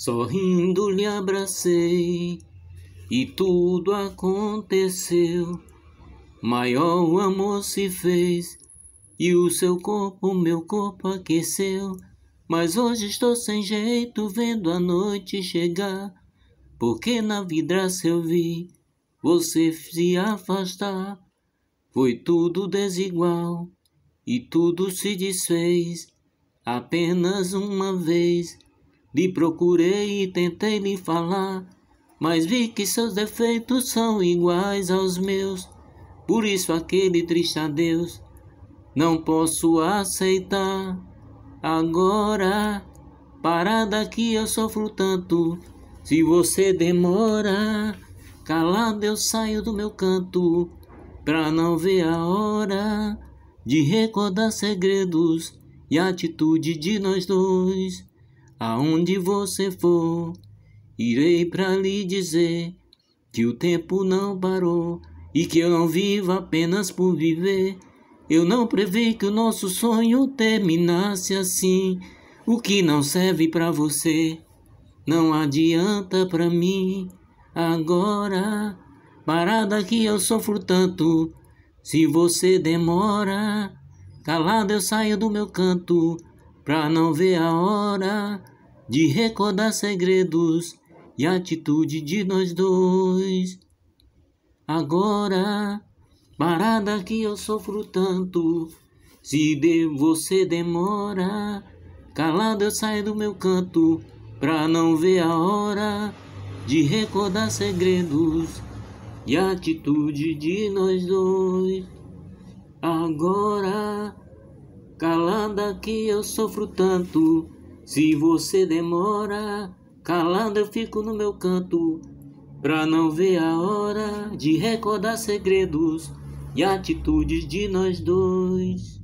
Sorrindo lhe abracei e tudo aconteceu. Maior o amor se fez e o seu corpo, meu corpo aqueceu. Mas hoje estou sem jeito vendo a noite chegar, porque na vidraça eu vi você se afastar. Foi tudo desigual e tudo se desfez apenas uma vez. Lhe procurei e tentei lhe falar, mas vi que seus defeitos são iguais aos meus. Por isso aquele triste adeus não posso aceitar. Agora, parada daqui eu sofro tanto, se você demora, calado eu saio do meu canto, pra não ver a hora de recordar segredos e atitude de nós dois. Aonde você for, irei pra lhe dizer que o tempo não parou e que eu não vivo apenas por viver. Eu não previ que o nosso sonho terminasse assim. O que não serve para você não adianta para mim agora. Parada que eu sofro tanto. Se você demora, calado eu saio do meu canto pra não ver a hora de recordar segredos e atitude de nós dois. Agora, parada que eu sofro tanto, se de você demora, calado eu saio do meu canto, pra não ver a hora de recordar segredos e atitude de nós dois. Agora. Calanda que eu sofro tanto. Se você demora, calanda eu fico no meu canto. Pra não ver a hora de recordar segredos e atitudes de nós dois.